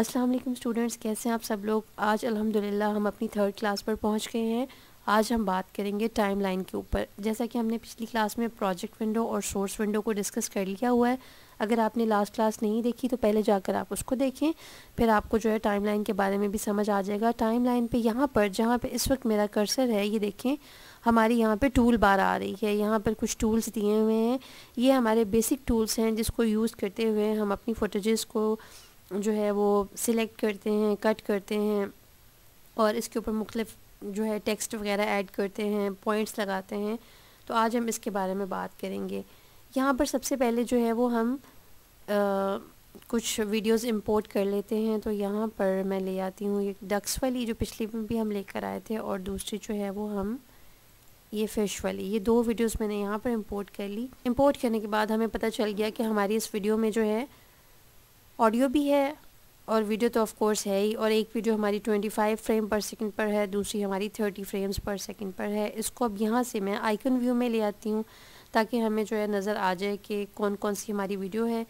अस्सलाम वालेकुम स्टूडेंट्स कैसे हैं आप सब लोग आज अल्हम्दुलिल्लाह हम अपनी थर्ड क्लास पर पहुंच गए हैं आज हम बात करेंगे टाइम लाइन के ऊपर जैसा कि हमने पिछली क्लास में प्रोजेक्ट विंडो और सोर्स विंडो को डिस्कस कर लिया हुआ है अगर आपने लास्ट क्लास नहीं देखी तो पहले जाकर आप उसको देखें फिर आपको जो है टाइम लाइन के बारे में भी समझ आ जाएगा टाइम लाइन पर यहाँ पर जहाँ पर इस वक्त मेरा कर्सर है ये देखें हमारी यहाँ पे टूल बार आ रही है यहाँ पर कुछ टूल्स दिए हुए हैं ये हमारे बेसिक टूल्स हैं जिसको यूज़ करते हुए हम अपनी फोटोज़ को जो है वो सिलेक्ट करते हैं कट करते हैं और इसके ऊपर मुख्तफ जो है टेक्स्ट वगैरह ऐड करते हैं पॉइंट्स लगाते हैं तो आज हम इसके बारे में बात करेंगे यहाँ पर सबसे पहले जो है वो हम आ, कुछ वीडियोस इंपोर्ट कर लेते हैं तो यहाँ पर मैं ले आती हूँ ये डक्स वाली जो पिछली में भी हम लेकर आए थे और दूसरी जो है वो हम ये फ़िश वाली ये दो वीडियोस मैंने यहाँ पर इंपोर्ट कर ली इंपोर्ट करने के बाद हमें पता चल गया कि हमारी इस वीडियो में जो है ऑडियो भी है और वीडियो तो ऑफ कोर्स है ही और एक वीडियो हमारी 25 फ्रेम पर सेकंड पर है दूसरी हमारी 30 फ्रेम्स पर सेकंड पर है इसको अब यहाँ से मैं आइकन व्यू में ले आती हूँ ताकि हमें जो है नज़र आ जाए कि कौन कौन सी हमारी वीडियो है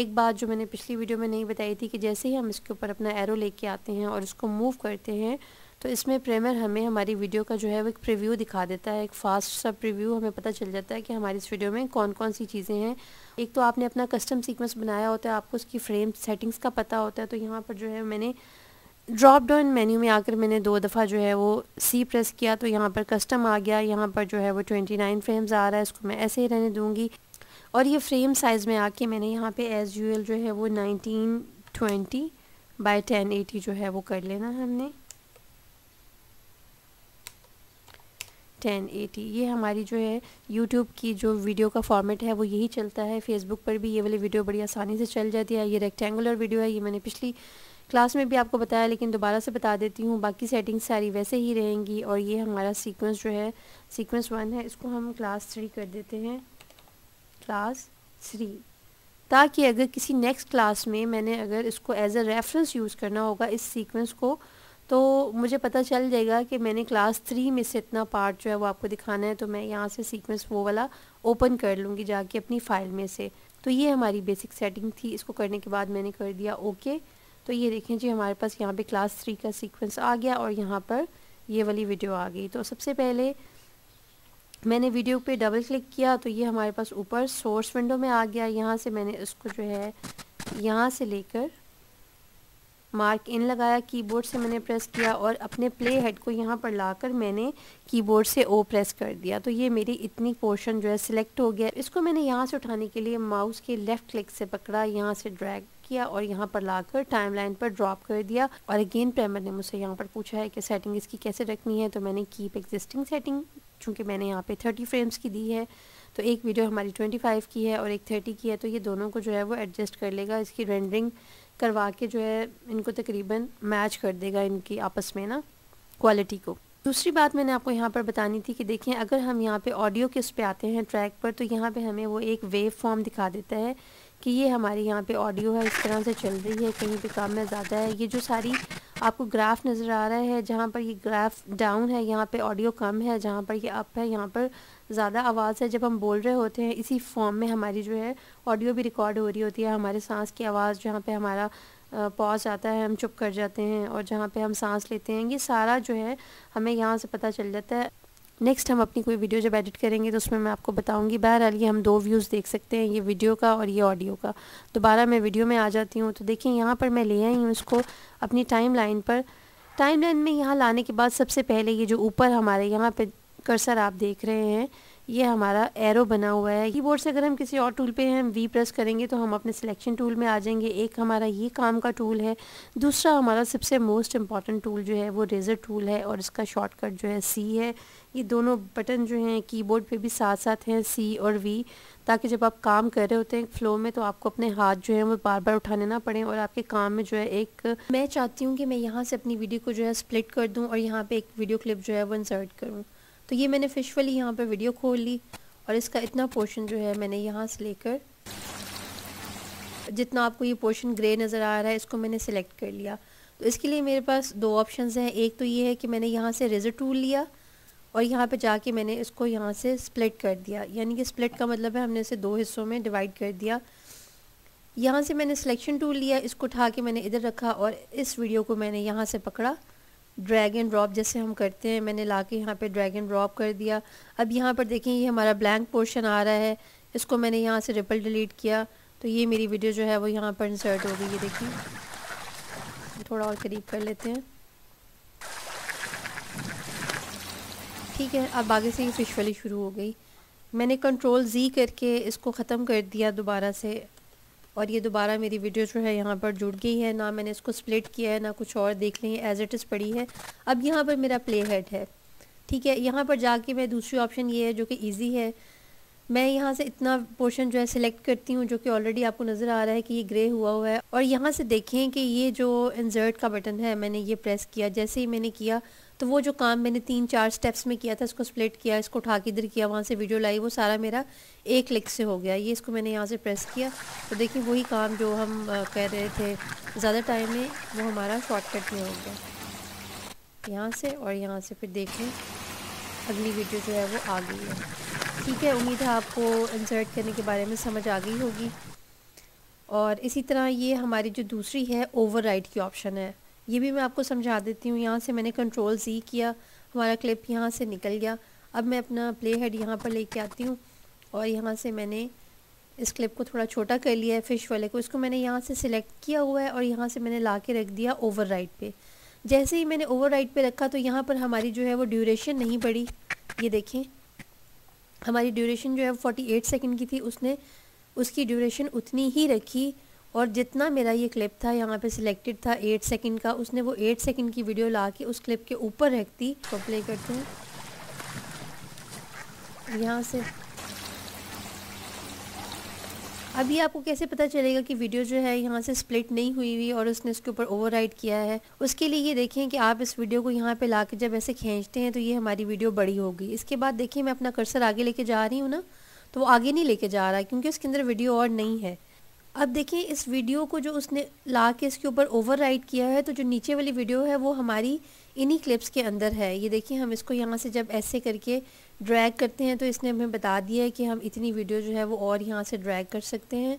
एक बात जो मैंने पिछली वीडियो में नहीं बताई थी कि जैसे ही हम इसके ऊपर अपना एरो लेके आते हैं और इसको मूव करते हैं तो इसमें प्रेमर हमें हमारी वीडियो का जो है वो एक प्रीव्यू दिखा देता है एक फास्ट सा प्रीव्यू हमें पता चल जाता है कि हमारी इस वीडियो में कौन कौन सी चीज़ें हैं एक तो आपने अपना कस्टम सीक्वेंस बनाया होता है आपको उसकी फ्रेम सेटिंग्स का पता होता है तो यहाँ पर जो है मैंने ड्रॉप डाउन मेन्यू में आकर मैंने दो दफ़ा जो है वो सी प्रेस किया तो यहाँ पर कस्टम आ गया यहाँ पर जो है वो ट्वेंटी नाइन फ्रेम्स आ रहा है इसको मैं ऐसे ही रहने दूँगी और ये फ्रेम साइज़ में आके मैंने यहाँ पे एज यूएल जो है वो nineteen twenty by ten eighty जो है वो कर लेना है हमने टेन एटी ये हमारी जो है यूट्यूब की जो वीडियो का फॉर्मेट है वो यही चलता है फेसबुक पर भी ये वाली वीडियो बड़ी आसानी से चल जाती है ये रेक्टेंगुलर वीडियो है ये मैंने पिछली क्लास में भी आपको बताया लेकिन दोबारा से बता देती हूँ बाकी सेटिंग्स सारी वैसे ही रहेंगी और ये हमारा सीक्वेंस जो है सीक्वेंस वन है इसको हम क्लास थ्री कर देते हैं क्लास थ्री ताकि अगर किसी नेक्स्ट क्लास में मैंने अगर इसको एज अ रेफरेंस यूज़ करना होगा इस सीक्वेंस को तो मुझे पता चल जाएगा कि मैंने क्लास थ्री में से इतना पार्ट जो है वो आपको दिखाना है तो मैं यहाँ से सीक्वेंस वो वाला ओपन कर लूँगी जाके अपनी फ़ाइल में से तो ये हमारी बेसिक सेटिंग थी इसको करने के बाद मैंने कर दिया ओके तो ये देखें जी हमारे पास यहाँ पे क्लास थ्री का सीक्वेंस आ गया और यहाँ पर ये वाली वीडियो आ गई तो सबसे पहले मैंने वीडियो पे डबल क्लिक किया तो ये हमारे पास ऊपर सोर्स विंडो में आ गया यहाँ से मैंने इसको जो है यहाँ से लेकर मार्क इन लगाया कीबोर्ड से मैंने प्रेस किया और अपने प्ले हेड को यहाँ पर लाकर मैंने कीबोर्ड से ओ प्रेस कर दिया तो ये मेरी इतनी पोर्शन जो है सिलेक्ट हो गया इसको मैंने यहाँ से उठाने के लिए माउस के लेफ़्ट क्लिक से पकड़ा यहाँ से ड्रैग किया और यहाँ पर लाकर टाइमलाइन पर ड्रॉप कर दिया और अगेन प्रेमर ने मुझसे यहाँ पर पूछा है कि सेटिंग इसकी कैसे रखनी है तो मैंने कीप एग्जिस्टिंग सेटिंग चूँकि मैंने यहाँ पर थर्टी फ्रेम्स की दी है तो एक वीडियो हमारी ट्वेंटी फाइव की है और एक थर्टी की है तो ये दोनों को जो है वो एडजस्ट कर लेगा इसकी रेंडरिंग करवा के जो है इनको तकरीबन मैच कर देगा इनकी आपस में ना क्वालिटी को दूसरी बात मैंने आपको यहाँ पर बतानी थी कि देखिए अगर हम यहाँ पे ऑडियो के उस पर आते हैं ट्रैक पर तो यहाँ पे हमें वो एक वेव फॉर्म दिखा देता है कि ये हमारे यहाँ पे ऑडियो है इस तरह से चल रही है कहीं पे काम में ज़्यादा है ये जो सारी आपको ग्राफ नज़र आ रहा है जहाँ पर ये ग्राफ डाउन है यहाँ पे ऑडियो कम है जहाँ पर ये अप है यहाँ पर ज़्यादा आवाज़ है जब हम बोल रहे होते हैं इसी फॉर्म में हमारी जो है ऑडियो भी रिकॉर्ड हो रही होती है हमारे सांस की आवाज़ जहाँ पे हमारा पॉज आता है हम चुप कर जाते हैं और जहाँ पे हम सांस लेते हैं ये सारा जो है हमें यहाँ से पता चल जाता है नेक्स्ट हम अपनी कोई वीडियो जब एडिट करेंगे तो उसमें मैं आपको बताऊंगी बहरहाल ये हम दो व्यूज़ देख सकते हैं ये वीडियो का और ये ऑडियो का दोबारा मैं वीडियो में आ जाती हूँ तो देखिए यहाँ पर मैं ले आई हूँ इसको अपनी टाइम लाइन पर टाइम लाइन में यहाँ लाने के बाद सबसे पहले ये जो ऊपर हमारे यहाँ पर कर्सर आप देख रहे हैं ये हमारा एरो बना हुआ है कीबोर्ड से अगर हम किसी और टूल पे हम वी प्रेस करेंगे तो हम अपने सिलेक्शन टूल में आ जाएंगे एक हमारा ये काम का टूल है दूसरा हमारा सबसे मोस्ट इम्पॉर्टेंट टूल जो है वो रेज़र टूल है और इसका शॉर्टकट जो है सी है ये दोनों बटन जो हैं कीबोर्ड पे भी साथ साथ हैं सी और वी ताकि जब आप काम कर रहे होते हैं फ्लो में तो आपको अपने हाथ जो है वो बार बार उठाने ना पड़े और आपके काम में जो है एक मैं चाहती हूँ कि मैं यहाँ से अपनी वीडियो को जो है स्प्लिट कर दूँ और यहाँ पर एक वीडियो क्लिप जो है वो इंसर्ट करूँ तो ये मैंने फिश वाली यहाँ पर वीडियो खोल ली और इसका इतना पोर्शन जो है मैंने यहाँ से लेकर जितना आपको ये पोर्शन ग्रे नज़र आ रहा है इसको मैंने सेलेक्ट कर लिया तो इसके लिए मेरे पास दो ऑप्शंस हैं एक तो ये है कि मैंने यहाँ से रेजर टूल लिया और यहाँ पे जाके मैंने इसको यहाँ से स्प्लिट कर दिया यानी कि स्प्लिट का मतलब है हमने इसे दो हिस्सों में डिवाइड कर दिया यहाँ से मैंने सिलेक्शन टूल लिया इसको उठा के मैंने इधर रखा और इस वीडियो को मैंने यहाँ से पकड़ा ड्रैग एंड ड्रॉप जैसे हम करते हैं मैंने ला के यहाँ पर ड्रैग एंड ड्रॉप कर दिया अब यहाँ पर देखें ये हमारा ब्लैंक पोर्शन आ रहा है इसको मैंने यहाँ से रिपल डिलीट किया तो ये मेरी वीडियो जो है वो यहाँ पर इंसर्ट हो गई ये देखिए थोड़ा और करीब कर लेते हैं ठीक है अब आगे से ये फिश वाली शुरू हो गई मैंने कंट्रोल जी करके इसको ख़त्म कर दिया दोबारा से और ये दोबारा मेरी वीडियो जो है यहाँ पर जुड़ गई है ना मैंने इसको स्प्लिट किया है ना कुछ और देख लें एज इट इज़ पड़ी है अब यहाँ पर मेरा प्ले हेड है ठीक है यहाँ पर जाके मैं दूसरी ऑप्शन ये है जो कि ईजी है मैं यहाँ से इतना पोर्शन जो है सिलेक्ट करती हूँ जो कि ऑलरेडी आपको नज़र आ रहा है कि ये ग्रे हुआ हुआ है और यहाँ से देखें कि ये जो इंजर्ट का बटन है मैंने ये प्रेस किया जैसे ही मैंने किया तो वो जो काम मैंने तीन चार स्टेप्स में किया था इसको स्प्लिट किया इसको उठा के इधर किया वहाँ से वीडियो लाई वो सारा मेरा एक क्लिक से हो गया ये इसको मैंने यहाँ से प्रेस किया तो देखिए वही काम जो हम कह रहे थे ज़्यादा टाइम में वो हमारा शॉर्टकट में हो गया यहाँ से और यहाँ से फिर देख लें अगली वीडियो जो है वो आ गई है ठीक है उम्मीद है आपको इंसर्ट करने के बारे में समझ आ गई होगी और इसी तरह ये हमारी जो दूसरी है ओवर की ऑप्शन है ये भी मैं आपको समझा देती हूँ यहाँ से मैंने कंट्रोल जी किया हमारा क्लिप यहाँ से निकल गया अब मैं अपना प्ले हेड यहाँ पर लेके आती हूँ और यहाँ से मैंने इस क्लिप को थोड़ा छोटा कर लिया है फ़िश वाले को इसको मैंने यहाँ से सिलेक्ट किया हुआ है और यहाँ से मैंने ला के रख दिया ओवर राइट पे जैसे ही मैंने ओवर राइट पे रखा तो यहाँ पर हमारी जो है वो ड्यूरेशन नहीं बढ़ी ये देखें हमारी ड्यूरेशन जो है फोर्टी एट सेकेंड की थी उसने उसकी ड्यूरेशन उतनी ही रखी और जितना मेरा ये क्लिप था यहाँ पे सिलेक्टेड था एट सेकंड का उसने वो एट सेकंड की वीडियो ला के उस क्लिप के ऊपर रखती तो प्ले करती हूँ यहाँ से अभी आपको कैसे पता चलेगा कि वीडियो जो है यहाँ से स्प्लिट नहीं हुई हुई और उसने उसके ऊपर ओवरराइड किया है उसके लिए ये देखें कि आप इस वीडियो को यहाँ पे ला के जब ऐसे खींचते हैं तो ये हमारी वीडियो बड़ी होगी इसके बाद देखिए मैं अपना कर्सर आगे लेके जा रही हूँ ना तो वो आगे नहीं लेके जा रहा है क्योंकि उसके अंदर वीडियो और नहीं है अब देखिए इस वीडियो को जो उसने ला के इसके ऊपर ओवर किया है तो जो नीचे वाली वीडियो है वो हमारी इन्हीं क्लिप्स के अंदर है ये देखिए हम इसको यहाँ से जब ऐसे करके ड्रैग करते हैं तो इसने हमें बता दिया है कि हम इतनी वीडियो जो है वो और यहाँ से ड्रैग कर सकते हैं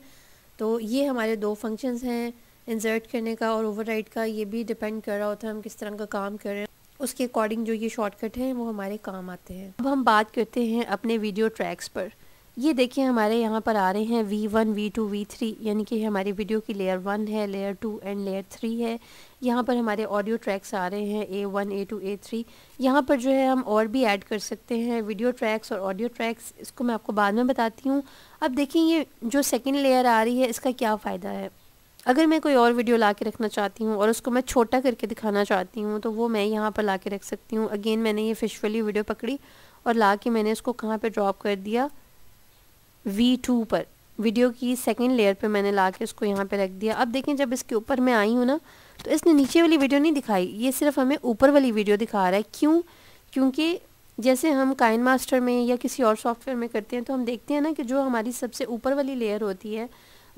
तो ये हमारे दो फंक्शंस हैं इंजर्ट करने का और ओवर का ये भी डिपेंड कर रहा होता है हम किस तरह का काम कर रहे हैं उसके अकॉर्डिंग जो ये शॉर्टकट हैं वो हमारे काम आते हैं अब हम बात करते हैं अपने वीडियो ट्रैक्स पर ये देखिए हमारे यहाँ पर आ रहे हैं V one V two V three यानी कि हमारी वीडियो की लेयर वन है layer two and layer three है यहाँ पर हमारे ऑडियो ट्रैक्स आ रहे हैं A one A two A three यहाँ पर जो है हम और भी ऐड कर सकते हैं वीडियो ट्रैक्स और ऑडियो ट्रैक्स इसको मैं आपको बाद में बताती हूँ अब देखिए ये जो सेकेंड लेयर आ रही है इसका क्या फ़ायदा है अगर मैं कोई और वीडियो ला के रखना चाहती हूँ और उसको मैं छोटा करके दिखाना चाहती हूँ तो वो मैं यहाँ पर ला के रख सकती हूँ अगेन मैंने ये फिश वाली वीडियो पकड़ी और ला के मैंने इसको कहाँ पर ड्रॉप कर दिया वी टू पर वीडियो की सेकेंड लेयर पे मैंने ला के उसको यहाँ पे रख दिया अब देखें जब इसके ऊपर मैं आई हूँ ना तो इसने नीचे वाली वीडियो नहीं दिखाई ये सिर्फ हमें ऊपर वाली वीडियो दिखा रहा है क्यों क्योंकि जैसे हम काइन मास्टर में या किसी और सॉफ्टवेयर में करते हैं तो हम देखते हैं ना कि जो हमारी सबसे ऊपर वाली लेयर होती है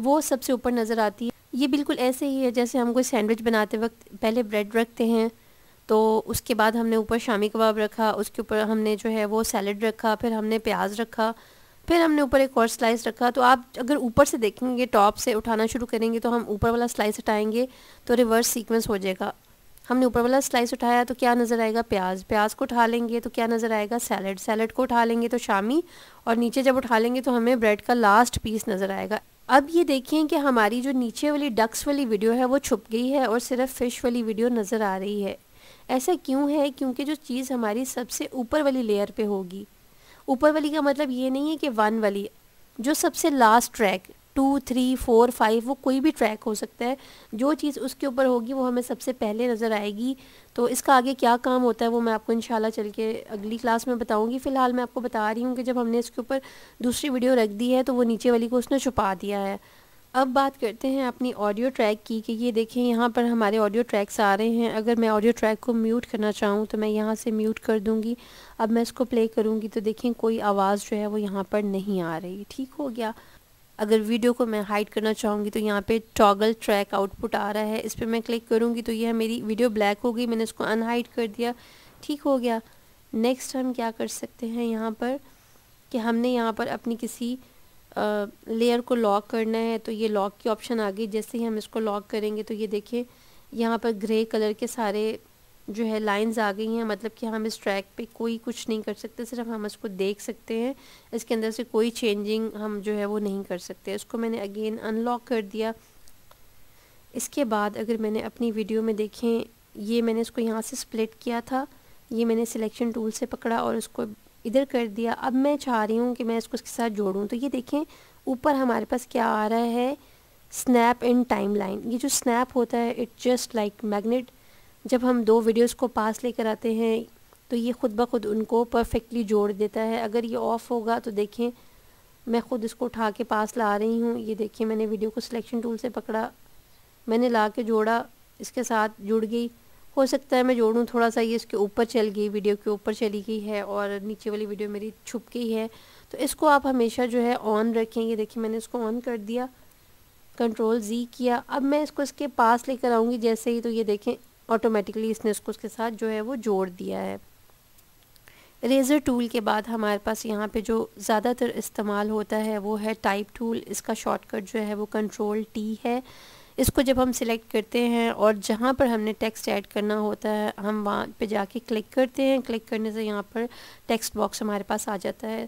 वो सबसे ऊपर नज़र आती है ये बिल्कुल ऐसे ही है जैसे हम कोई सैंडविच बनाते वक्त पहले ब्रेड रखते हैं तो उसके बाद हमने ऊपर शामी कबाब रखा उसके ऊपर हमने जो है वो सैलड रखा फिर हमने प्याज रखा फिर हमने ऊपर एक और स्लाइस रखा तो आप अगर ऊपर से देखेंगे टॉप से उठाना शुरू करेंगे तो हम ऊपर वाला स्लाइस हटाएंगे तो रिवर्स सीक्वेंस हो जाएगा हमने ऊपर वाला स्लाइस उठाया तो क्या नज़र आएगा प्याज प्याज को उठा लेंगे तो क्या नज़र आएगा सैलड सैलड को उठा लेंगे तो शामी और नीचे जब उठा लेंगे तो हमें ब्रेड का लास्ट पीस नज़र आएगा अब ये देखें कि हमारी जो नीचे वाली डक्स वाली वीडियो है वो छुप गई है और सिर्फ फ़िश वाली वीडियो नज़र आ रही है ऐसा क्यों है क्योंकि जो चीज़ हमारी सबसे ऊपर वाली लेयर पे होगी ऊपर वाली का मतलब ये नहीं है कि वन वाली जो सबसे last track two three four five वो कोई भी ट्रैक हो सकता है जो चीज़ उसके ऊपर होगी वो हमें सबसे पहले नज़र आएगी तो इसका आगे क्या काम होता है वो मैं आपको इंशाल्लाह चल के अगली क्लास में बताऊंगी फ़िलहाल मैं आपको बता रही हूँ कि जब हमने इसके ऊपर दूसरी वीडियो रख दी है तो वो नीचे वाली को उसने छुपा दिया है अब बात करते हैं अपनी ऑडियो ट्रैक की कि ये देखें यहाँ पर हमारे ऑडियो ट्रैक्स आ रहे हैं अगर मैं ऑडियो ट्रैक को म्यूट करना चाहूँ तो मैं यहाँ से म्यूट कर दूँगी अब मैं इसको प्ले करूँगी तो देखें कोई आवाज़ जो है वो यहाँ पर नहीं आ रही ठीक हो गया अगर वीडियो को मैं हाइड करना चाहूँगी तो यहाँ पे टॉगल ट्रैक आउटपुट आ रहा है इस पर मैं क्लिक करूँगी तो यह मेरी वीडियो ब्लैक हो गई मैंने इसको अनहाइड कर दिया ठीक हो गया नेक्स्ट हम क्या कर सकते हैं यहाँ पर कि हमने यहाँ पर अपनी किसी लेयर को लॉक करना है तो ये लॉक की ऑप्शन आ गई जैसे ही हम इसको लॉक करेंगे तो ये देखिए यहाँ पर ग्रे कलर के सारे जो है लाइंस आ गई हैं मतलब कि हम इस ट्रैक पे कोई कुछ नहीं कर सकते सिर्फ हम इसको देख सकते हैं इसके अंदर से कोई चेंजिंग हम जो है वो नहीं कर सकते इसको मैंने अगेन अनलॉक कर दिया इसके बाद अगर मैंने अपनी वीडियो में देखें ये मैंने इसको यहाँ से स्प्लिट किया था ये मैंने सिलेक्शन टूल से पकड़ा और इसको इधर कर दिया अब मैं चाह रही हूँ कि मैं इसको इसके साथ जोड़ूँ तो ये देखें ऊपर हमारे पास क्या आ रहा है स्नैप इन टाइम लाइन ये जो स्नैप होता है इट जस्ट लाइक मैगनेट जब हम दो वीडियोस को पास लेकर आते हैं तो ये ख़ुद ब खुद उनको परफेक्टली जोड़ देता है अगर ये ऑफ़ होगा तो देखें मैं ख़ुद इसको उठा के पास ला रही हूँ ये देखिए मैंने वीडियो को सिलेक्शन टूल से पकड़ा मैंने ला के जोड़ा इसके साथ जुड़ गई हो सकता है मैं जोड़ूँ थोड़ा सा ये इसके ऊपर चल गई वीडियो के ऊपर चली गई है और नीचे वाली वीडियो मेरी छुप गई है तो इसको आप हमेशा जो है ऑन रखें ये देखिए मैंने इसको ऑन कर दिया कंट्रोल जी किया अब मैं इसको इसके पास लेकर आऊँगी जैसे ही तो ये देखें ऑटोमेटिकली इसने इसको उसके साथ जो है वो जोड़ दिया है रेज़र टूल के बाद हमारे पास यहाँ पे जो ज़्यादातर इस्तेमाल होता है वो है टाइप टूल इसका शॉर्टकट जो है वो कंट्रोल टी है इसको जब हम सिलेक्ट करते हैं और जहाँ पर हमने टेक्स्ट ऐड करना होता है हम वहाँ पे जाके क्लिक करते हैं क्लिक करने से यहाँ पर टेक्स्ट बॉक्स हमारे पास आ जाता है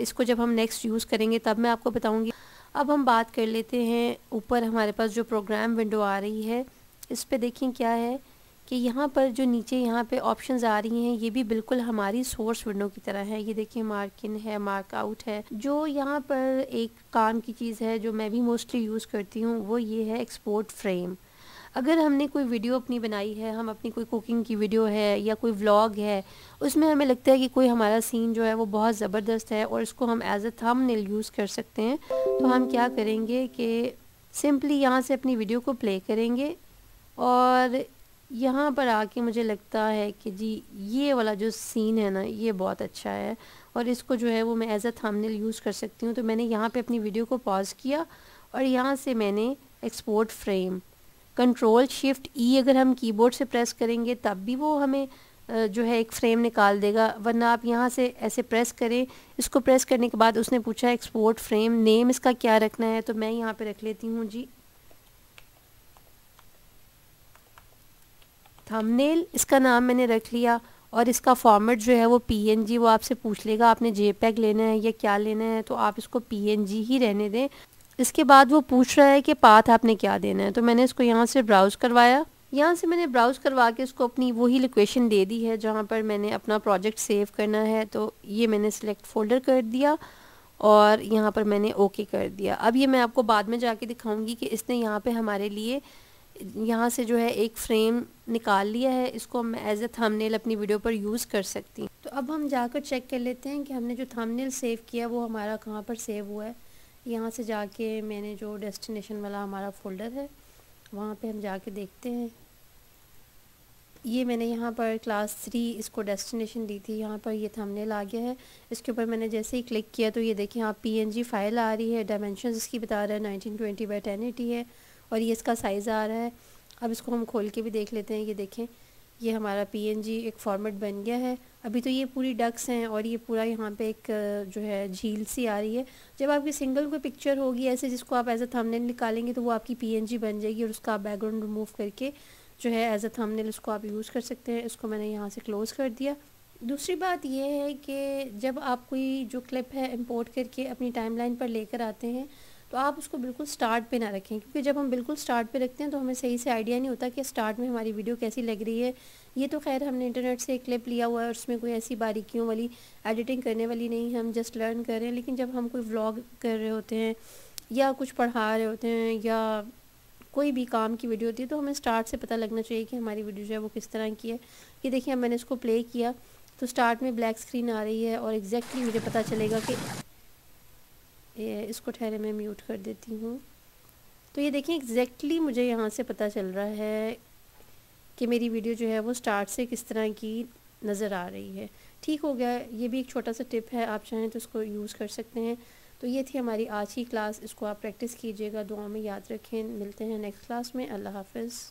इसको जब हम नेक्स्ट यूज़ करेंगे तब मैं आपको बताऊँगी अब हम बात कर लेते हैं ऊपर हमारे पास जो प्रोग्राम विंडो आ रही है इस पर देखें क्या है कि यहाँ पर जो नीचे यहाँ पे ऑप्शंस आ रही हैं ये भी बिल्कुल हमारी सोर्स विंडो की तरह है ये देखिए मार्क इन है मार्क आउट है जो यहाँ पर एक काम की चीज़ है जो मैं भी मोस्टली यूज़ करती हूँ वो ये है एक्सपोर्ट फ्रेम अगर हमने कोई वीडियो अपनी बनाई है हम अपनी कोई कुकिंग की वीडियो है या कोई व्लॉग है उसमें हमें लगता है कि कोई हमारा सीन जो है वो बहुत ज़बरदस्त है और इसको हम एज अ थम यूज़ कर सकते हैं तो हम क्या करेंगे कि सिंपली यहाँ से अपनी वीडियो को प्ले करेंगे और यहाँ पर आके मुझे लगता है कि जी ये वाला जो सीन है ना ये बहुत अच्छा है और इसको जो है वो मैं एज़ अ थामनेल यूज़ कर सकती हूँ तो मैंने यहाँ पे अपनी वीडियो को पॉज किया और यहाँ से मैंने export frame control shift E अगर हम कीबोर्ड से प्रेस करेंगे तब भी वो हमें जो है एक फ्रेम निकाल देगा वरना आप यहाँ से ऐसे प्रेस करें इसको प्रेस करने के बाद उसने पूछा एक्सपोर्ट फ्रेम नेम इसका क्या रखना है तो मैं यहाँ पे रख लेती हूँ जी थंबनेल इसका नाम मैंने रख लिया और इसका फॉर्मेट जो है वो पी वो आपसे पूछ लेगा आपने जे लेना है या क्या लेना है तो आप इसको पी ही रहने दें इसके बाद वो पूछ रहा है कि पाथ आपने क्या देना है तो मैंने इसको यहाँ से ब्राउज़ करवाया यहाँ से मैंने ब्राउज़ करवा के इसको अपनी वही लोकेशन दे दी है जहाँ पर मैंने अपना प्रोजेक्ट सेव करना है तो ये मैंने सिलेक्ट फोल्डर कर दिया और यहाँ पर मैंने ओके कर दिया अब ये मैं आपको बाद में जाके दिखाऊंगी कि इसने यहाँ पे हमारे लिए यहाँ से जो है एक फ्रेम निकाल लिया है इसको हम एज ए थंबनेल अपनी वीडियो पर यूज़ कर सकती हूँ तो अब हम जाकर चेक कर लेते हैं कि हमने जो थंबनेल सेव किया वो हमारा कहाँ पर सेव हुआ है यहाँ से जाके मैंने जो डेस्टिनेशन वाला हमारा फोल्डर है वहाँ पे हम जाके देखते हैं ये मैंने यहाँ पर क्लास थ्री इसको डेस्टिनेशन दी थी यहाँ पर ये थंबनेल आ गया है इसके ऊपर मैंने जैसे ही क्लिक किया तो ये देखिए यहाँ पीएनजी फाइल आ रही है डायमेंशन इसकी बता रहा है 1920 बाय 1080 है और ये इसका साइज़ आ रहा है अब इसको हम खोल के भी देख लेते हैं ये देखें ये हमारा पीएनजी एक फॉर्मेट बन गया है अभी तो ये पूरी डक्स हैं और ये पूरा यहाँ पे एक जो है झील सी आ रही है जब आपकी सिंगल कोई पिक्चर होगी ऐसे जिसको आप एज अ थंबनेल निकालेंगे तो वो आपकी पीएनजी बन जाएगी और उसका आप बैकग्राउंड रिमूव करके जो है एज अ थंबनेल उसको आप यूज़ कर सकते हैं इसको मैंने यहाँ से क्लोज़ कर दिया दूसरी बात यह है कि जब आप कोई जो क्लिप है इम्पोर्ट करके अपनी टाइम पर लेकर आते हैं तो आप उसको बिल्कुल स्टार्ट पे ना रखें क्योंकि जब हम बिल्कुल स्टार्ट पे रखते हैं तो हमें सही से आइडिया नहीं होता कि स्टार्ट में हमारी वीडियो कैसी लग रही है ये तो खैर हमने इंटरनेट से एक क्लिप लिया हुआ है और उसमें कोई ऐसी बारीकियों वाली एडिटिंग करने वाली नहीं है हम जस्ट लर्न कर रहे हैं लेकिन जब हम कोई व्लॉग कर रहे होते हैं या कुछ पढ़ा रहे होते हैं या कोई भी काम की वीडियो होती है तो हमें स्टार्ट से पता लगना चाहिए कि हमारी वीडियो जो है वो किस तरह की है ये देखिए मैंने इसको प्ले किया तो स्टार्ट में ब्लैक स्क्रीन आ रही है और एग्जैक्टली मुझे पता चलेगा कि इसको ठहरे मैं म्यूट कर देती हूँ तो ये देखिए एग्जैक्टली exactly मुझे यहाँ से पता चल रहा है कि मेरी वीडियो जो है वो स्टार्ट से किस तरह की नज़र आ रही है ठीक हो गया ये भी एक छोटा सा टिप है आप चाहें तो इसको यूज़ कर सकते हैं तो ये थी हमारी आज की क्लास इसको आप प्रैक्टिस कीजिएगा दुआ में याद रखें मिलते हैं नेक्स्ट क्लास में अल्लाह हाफिज़